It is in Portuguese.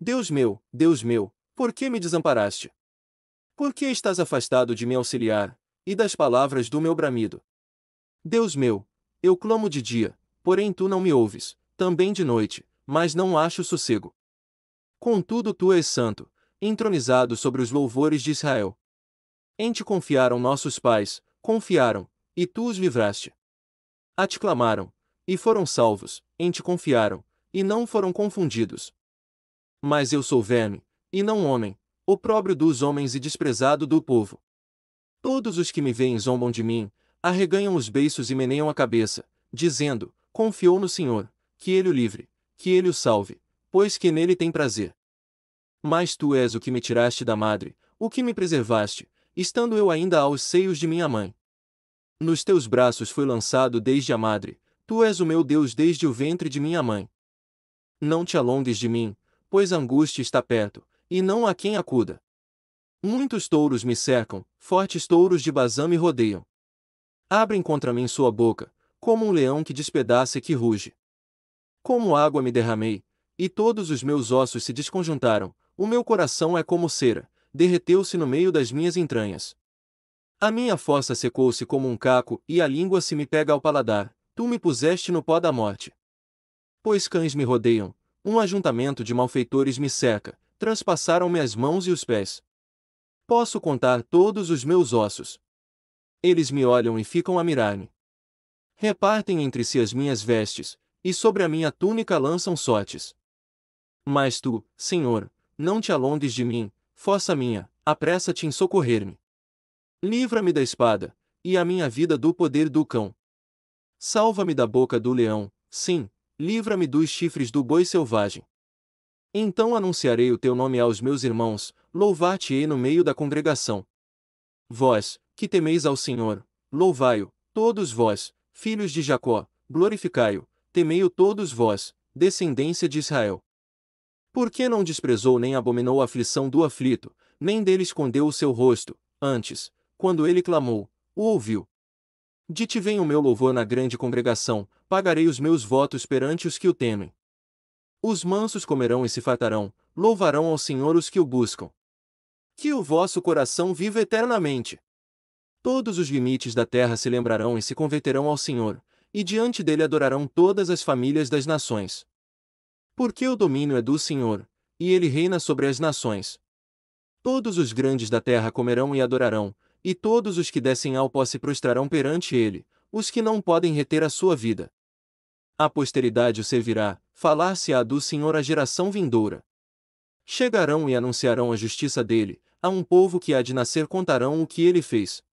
Deus meu, Deus meu, por que me desamparaste? Por que estás afastado de me auxiliar, e das palavras do meu bramido? Deus meu, eu clamo de dia, porém tu não me ouves, também de noite, mas não acho sossego. Contudo tu és santo, entronizado sobre os louvores de Israel. Em ti confiaram nossos pais, confiaram, e tu os livraste. A te clamaram, e foram salvos, em ti confiaram, e não foram confundidos, mas eu sou verme, e não homem, o próprio dos homens e desprezado do povo. Todos os que me veem zombam de mim, arreganham os beiços e meneiam a cabeça, dizendo: Confiou no Senhor, que ele o livre, que ele o salve, pois que nele tem prazer. Mas tu és o que me tiraste da madre, o que me preservaste, estando eu ainda aos seios de minha mãe. Nos teus braços fui lançado desde a madre, tu és o meu Deus desde o ventre de minha mãe. Não te alongues de mim, pois a angústia está perto, e não há quem acuda. Muitos touros me cercam, fortes touros de Bazã me rodeiam. Abrem contra mim sua boca, como um leão que despedaça e que ruge. Como água me derramei, e todos os meus ossos se desconjuntaram, o meu coração é como cera, derreteu-se no meio das minhas entranhas. A minha fossa secou-se como um caco, e a língua se me pega ao paladar, tu me puseste no pó da morte. Pois cães me rodeiam, um ajuntamento de malfeitores me cerca, transpassaram-me as mãos e os pés. Posso contar todos os meus ossos. Eles me olham e ficam a mirar-me. Repartem entre si as minhas vestes, e sobre a minha túnica lançam sortes. Mas tu, Senhor, não te alongues de mim, força minha, apressa-te em socorrer-me. Livra-me da espada, e a minha vida do poder do cão. Salva-me da boca do leão, sim, livra-me dos chifres do boi selvagem. Então anunciarei o teu nome aos meus irmãos, louvar-te-ei no meio da congregação. Vós, que temeis ao Senhor, louvai-o, todos vós, filhos de Jacó, glorificai-o, temei-o todos vós, descendência de Israel. Porque não desprezou nem abominou a aflição do aflito, nem dele escondeu o seu rosto, antes, quando ele clamou, o ouviu. De ti vem o meu louvor na grande congregação, pagarei os meus votos perante os que o temem. Os mansos comerão e se fartarão, louvarão ao Senhor os que o buscam. Que o vosso coração viva eternamente. Todos os limites da terra se lembrarão e se converterão ao Senhor, e diante dele adorarão todas as famílias das nações. Porque o domínio é do Senhor, e ele reina sobre as nações. Todos os grandes da terra comerão e adorarão, e todos os que descem ao pó se prostrarão perante ele, os que não podem reter a sua vida. A posteridade o servirá, falar-se-á do Senhor à geração vindoura. Chegarão e anunciarão a justiça dele, a um povo que há de nascer contarão o que ele fez,